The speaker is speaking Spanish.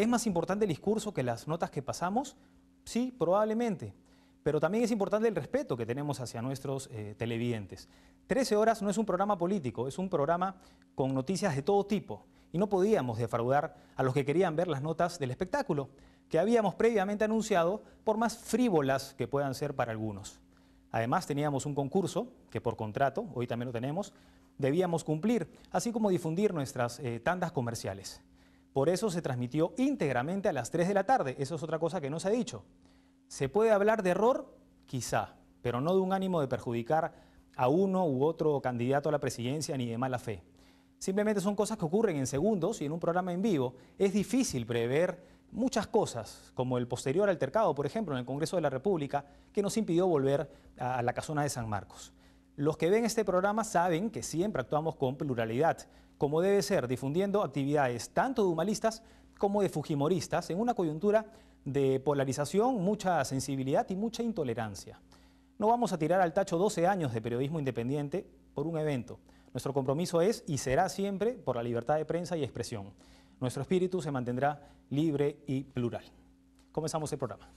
¿Es más importante el discurso que las notas que pasamos? Sí, probablemente. Pero también es importante el respeto que tenemos hacia nuestros eh, televidentes. 13 horas no es un programa político, es un programa con noticias de todo tipo. Y no podíamos defraudar a los que querían ver las notas del espectáculo, que habíamos previamente anunciado, por más frívolas que puedan ser para algunos. Además teníamos un concurso, que por contrato, hoy también lo tenemos, debíamos cumplir, así como difundir nuestras eh, tandas comerciales. Por eso se transmitió íntegramente a las 3 de la tarde. Eso es otra cosa que no se ha dicho. ¿Se puede hablar de error? Quizá, pero no de un ánimo de perjudicar a uno u otro candidato a la presidencia ni de mala fe. Simplemente son cosas que ocurren en segundos y en un programa en vivo es difícil prever muchas cosas, como el posterior altercado, por ejemplo, en el Congreso de la República, que nos impidió volver a la casona de San Marcos. Los que ven este programa saben que siempre actuamos con pluralidad, como debe ser, difundiendo actividades tanto de humanistas como de fujimoristas en una coyuntura de polarización, mucha sensibilidad y mucha intolerancia. No vamos a tirar al tacho 12 años de periodismo independiente por un evento. Nuestro compromiso es y será siempre por la libertad de prensa y expresión. Nuestro espíritu se mantendrá libre y plural. Comenzamos el programa.